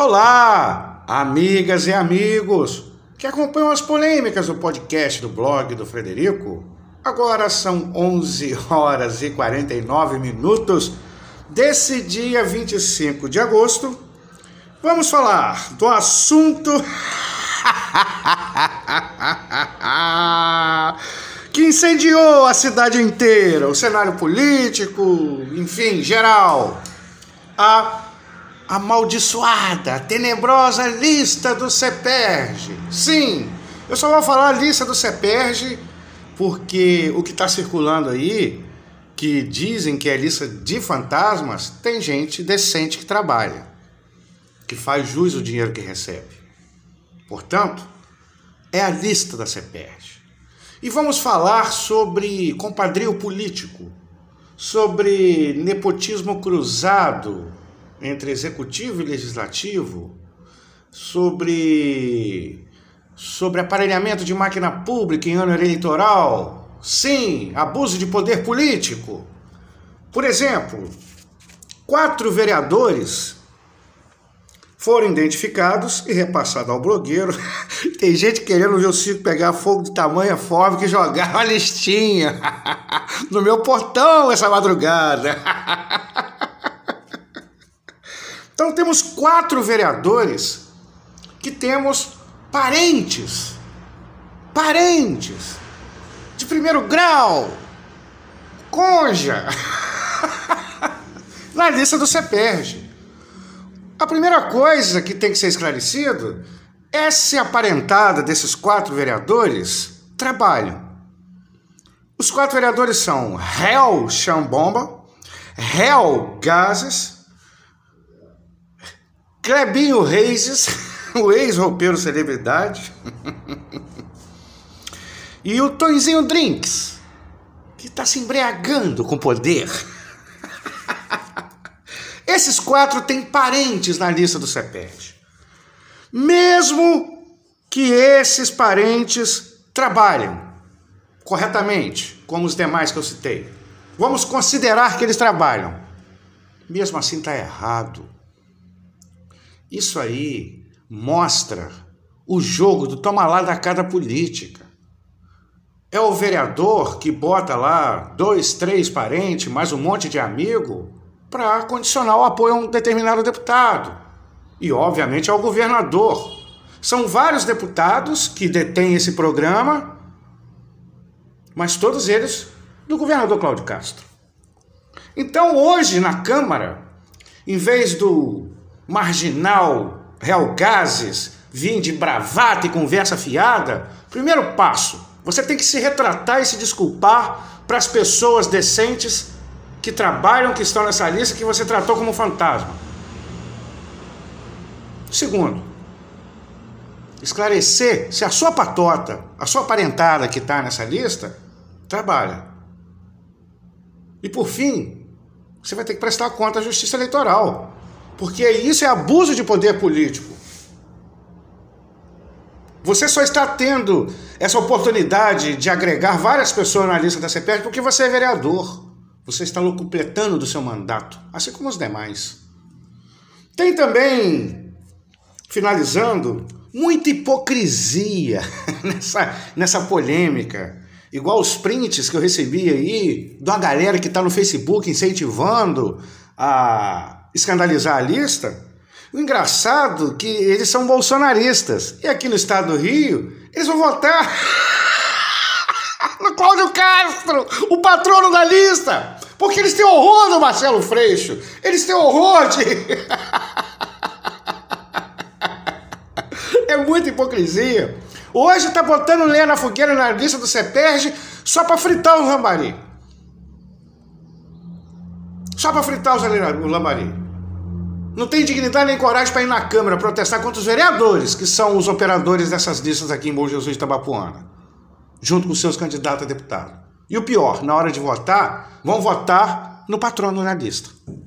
Olá, amigas e amigos que acompanham as polêmicas do podcast do blog do Frederico. Agora são 11 horas e 49 minutos desse dia 25 de agosto. Vamos falar do assunto que incendiou a cidade inteira, o cenário político, enfim, geral. A amaldiçoada, tenebrosa lista do CEPERG. Sim, eu só vou falar a lista do CEPERG porque o que está circulando aí, que dizem que é lista de fantasmas, tem gente decente que trabalha, que faz jus o dinheiro que recebe. Portanto, é a lista da CEPERG. E vamos falar sobre compadrio político, sobre nepotismo cruzado, entre executivo e legislativo sobre sobre aparelhamento de máquina pública em ano eleitoral. Sim, abuso de poder político. Por exemplo, quatro vereadores foram identificados e repassados ao blogueiro. Tem gente querendo ver o circo pegar fogo de tamanha forma que jogar uma listinha no meu portão essa madrugada. Então temos quatro vereadores que temos parentes, parentes de primeiro grau, conja, na lista do CEPERG. A primeira coisa que tem que ser esclarecido é se a parentada desses quatro vereadores trabalham. Os quatro vereadores são Réu Chambomba, Réu Gases, Clebinho Reis, o ex-roupeiro celebridade. E o Tonzinho Drinks, que está se embriagando com poder. Esses quatro têm parentes na lista do CEPET. Mesmo que esses parentes trabalhem corretamente, como os demais que eu citei. Vamos considerar que eles trabalham. Mesmo assim está errado. Isso aí mostra o jogo do toma lá da cada política. É o vereador que bota lá dois, três parentes, mais um monte de amigo, para condicionar o apoio a um determinado deputado. E, obviamente, ao governador. São vários deputados que detêm esse programa, mas todos eles do governador Cláudio Castro. Então, hoje, na Câmara, em vez do marginal, Real Gases, vim de bravata e conversa fiada, primeiro passo, você tem que se retratar e se desculpar para as pessoas decentes que trabalham, que estão nessa lista, que você tratou como fantasma. Segundo, esclarecer se a sua patota, a sua parentada que está nessa lista, trabalha. E por fim, você vai ter que prestar conta à justiça eleitoral. Porque isso é abuso de poder político. Você só está tendo essa oportunidade de agregar várias pessoas na lista da CPF porque você é vereador. Você está completando do seu mandato, assim como os demais. Tem também, finalizando, muita hipocrisia nessa, nessa polêmica. Igual os prints que eu recebi aí, de uma galera que está no Facebook incentivando a escandalizar a lista, o engraçado é que eles são bolsonaristas. E aqui no estado do Rio, eles vão votar no Cláudio Castro, o patrono da lista. Porque eles têm horror do Marcelo Freixo. Eles têm horror de. é muita hipocrisia. Hoje tá botando lenha na fogueira na lista do CEPERG só para fritar o Rambari. Só para fritar os lambari. Não tem dignidade nem coragem para ir na Câmara protestar contra os vereadores, que são os operadores dessas listas aqui em Bom Jesus de Tabapuana, junto com seus candidatos a deputado. E o pior, na hora de votar, vão votar no patrono na lista.